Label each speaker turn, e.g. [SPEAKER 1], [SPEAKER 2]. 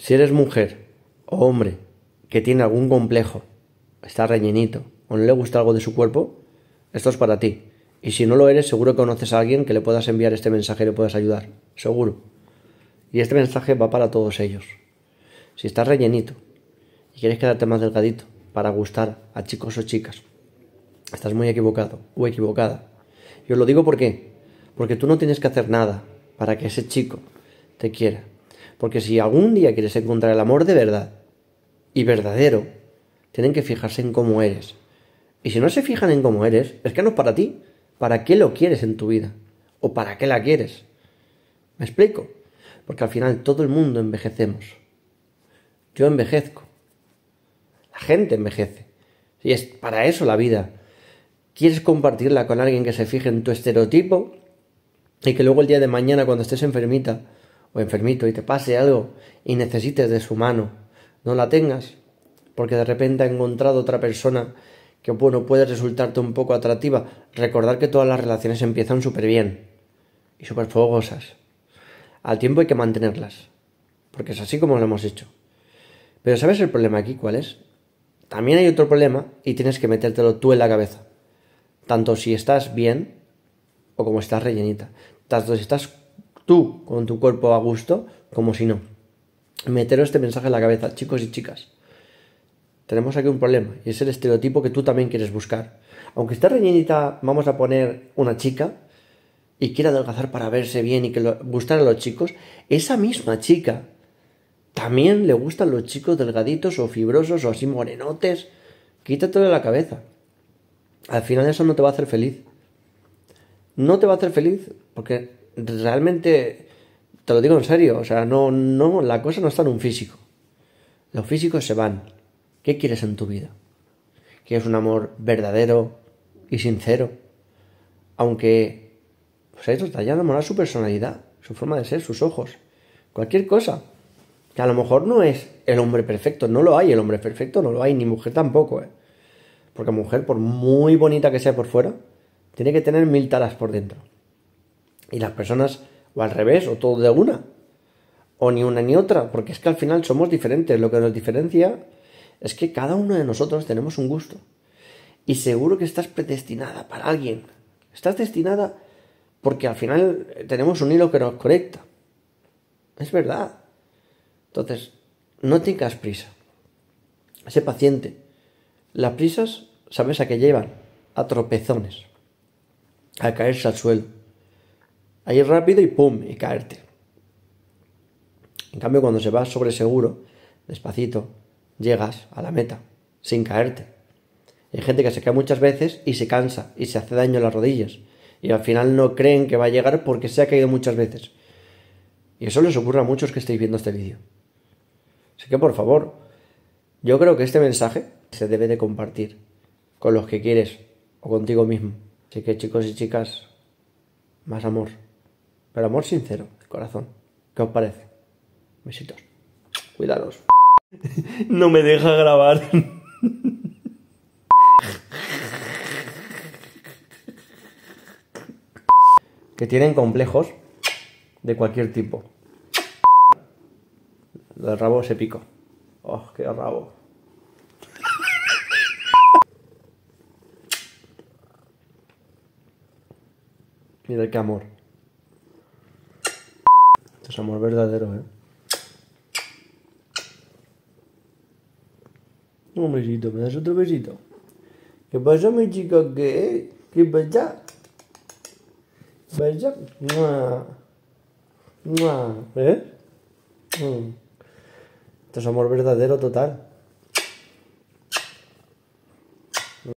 [SPEAKER 1] Si eres mujer o hombre que tiene algún complejo, está rellenito o no le gusta algo de su cuerpo, esto es para ti. Y si no lo eres, seguro que conoces a alguien que le puedas enviar este mensaje y le puedas ayudar. Seguro. Y este mensaje va para todos ellos. Si estás rellenito y quieres quedarte más delgadito para gustar a chicos o chicas, estás muy equivocado o equivocada. Y os lo digo qué? porque tú no tienes que hacer nada para que ese chico te quiera. Porque si algún día quieres encontrar el amor de verdad y verdadero, tienen que fijarse en cómo eres. Y si no se fijan en cómo eres, es que no es para ti. ¿Para qué lo quieres en tu vida? ¿O para qué la quieres? ¿Me explico? Porque al final todo el mundo envejecemos. Yo envejezco. La gente envejece. Y es para eso la vida. ¿Quieres compartirla con alguien que se fije en tu estereotipo? Y que luego el día de mañana, cuando estés enfermita, o enfermito y te pase algo y necesites de su mano, no la tengas, porque de repente ha encontrado otra persona que bueno, puede resultarte un poco atractiva. Recordar que todas las relaciones empiezan súper bien y súper fogosas. Al tiempo hay que mantenerlas, porque es así como lo hemos hecho. Pero ¿sabes el problema aquí cuál es? También hay otro problema y tienes que metértelo tú en la cabeza. Tanto si estás bien o como estás rellenita. Tanto si estás tú con tu cuerpo a gusto, como si no. Meteros este mensaje en la cabeza, chicos y chicas. Tenemos aquí un problema y es el estereotipo que tú también quieres buscar. Aunque esté reñidita, vamos a poner una chica y quiera adelgazar para verse bien y que le a los chicos, esa misma chica también le gustan los chicos delgaditos o fibrosos o así morenotes. Quítatelo de la cabeza. Al final eso no te va a hacer feliz. No te va a hacer feliz porque realmente, te lo digo en serio, o sea, no, no, la cosa no está en un físico. Los físicos se van. ¿Qué quieres en tu vida? ¿Quieres un amor verdadero y sincero? Aunque, pues eso está a su personalidad, su forma de ser, sus ojos, cualquier cosa. Que a lo mejor no es el hombre perfecto, no lo hay, el hombre perfecto no lo hay, ni mujer tampoco, ¿eh? Porque mujer, por muy bonita que sea por fuera, tiene que tener mil talas por dentro. Y las personas, o al revés, o todo de una, o ni una ni otra, porque es que al final somos diferentes. Lo que nos diferencia es que cada uno de nosotros tenemos un gusto. Y seguro que estás predestinada para alguien. Estás destinada porque al final tenemos un hilo que nos conecta. Es verdad. Entonces, no tengas prisa. Sé paciente. Las prisas, sabes a qué llevan. A tropezones. A caerse al suelo Ahí rápido y pum, y caerte. En cambio, cuando se va sobre seguro, despacito, llegas a la meta, sin caerte. Hay gente que se cae muchas veces y se cansa y se hace daño en las rodillas. Y al final no creen que va a llegar porque se ha caído muchas veces. Y eso les ocurre a muchos que estáis viendo este vídeo. Así que por favor, yo creo que este mensaje se debe de compartir con los que quieres o contigo mismo. Así que chicos y chicas, más amor el amor sincero, de corazón. ¿Qué os parece? Besitos. cuidados no me deja grabar. que tienen complejos de cualquier tipo. El rabo se pico. ¡Oh, qué rabo! Mira qué amor es amor verdadero, ¿eh? Un besito, ¿me das otro besito? ¿Qué pasa, mi chico? ¿Qué? ¿Qué pasa? ¿Pasa? ¿Eh? Mm. Esto es amor verdadero total.